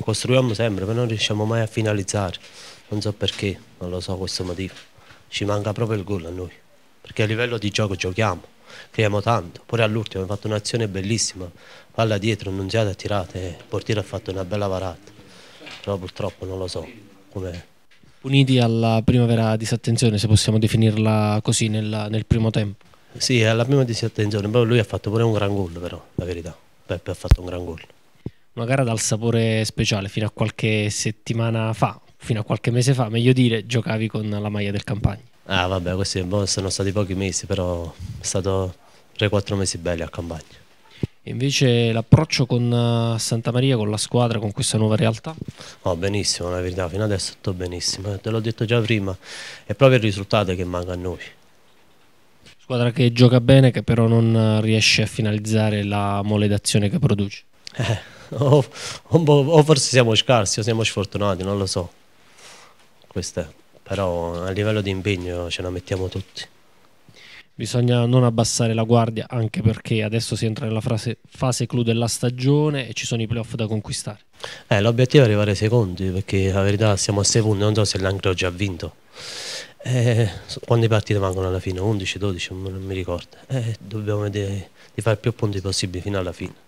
costruiamo sempre, ma non riusciamo mai a finalizzare. Non so perché, non lo so questo motivo. Ci manca proprio il gol a noi, perché a livello di gioco giochiamo, creiamo tanto. Pure all'ultimo abbiamo fatto un'azione bellissima, palla dietro, Nunziata ha tirato il portiere ha fatto una bella parata. Però purtroppo non lo so come... Puniti alla primavera disattenzione, se possiamo definirla così, nel, nel primo tempo. Sì, alla prima disattenzione, però lui ha fatto pure un gran gol però, la verità. Peppe ha fatto un gran gol una gara dal sapore speciale fino a qualche settimana fa, fino a qualche mese fa, meglio dire, giocavi con la maglia del Campagna. Ah vabbè, questi sono stati pochi mesi, però è stato 3-4 mesi belli a Campagna. E invece l'approccio con eh, Santa Maria, con la squadra, con questa nuova realtà? Oh, benissimo, la verità, fino adesso tutto benissimo, te l'ho detto già prima, è proprio il risultato che manca a noi. Squadra che gioca bene, che però non riesce a finalizzare la mole d'azione che produce. Eh, o, boh, o, forse siamo scarsi o siamo sfortunati, non lo so. Questo è. Però a livello di impegno ce la mettiamo tutti. Bisogna non abbassare la guardia anche perché adesso si entra nella frase, fase clou della stagione e ci sono i playoff da conquistare. Eh, l'obiettivo è arrivare ai secondi perché la verità siamo a 6 punti, non so se l'Ancro già ha vinto. Eh, i partiti mancano alla fine? 11, 12, non mi ricordo. Eh, dobbiamo vedere di fare più punti possibili fino alla fine.